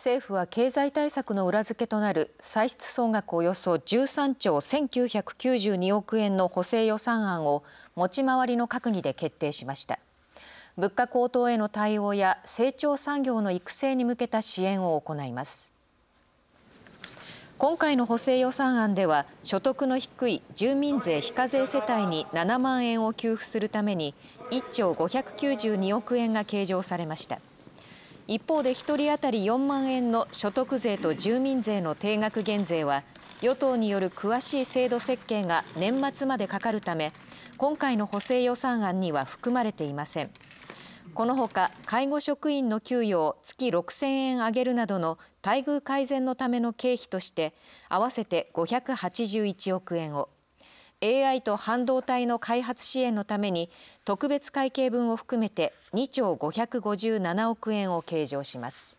政府は経済対策の裏付けとなる歳出総額およそ13兆1992億円の補正予算案を持ち回りの閣議で決定しました物価高騰への対応や成長産業の育成に向けた支援を行います今回の補正予算案では所得の低い住民税非課税世帯に7万円を給付するために1兆592億円が計上されました一方で1人当たり4万円の所得税と住民税の定額減税は与党による詳しい制度設計が年末までかかるため今回の補正予算案には含まれていませんこのほか介護職員の給与を月6000円上げるなどの待遇改善のための経費として合わせて581億円を AI と半導体の開発支援のために特別会計分を含めて2兆557億円を計上します。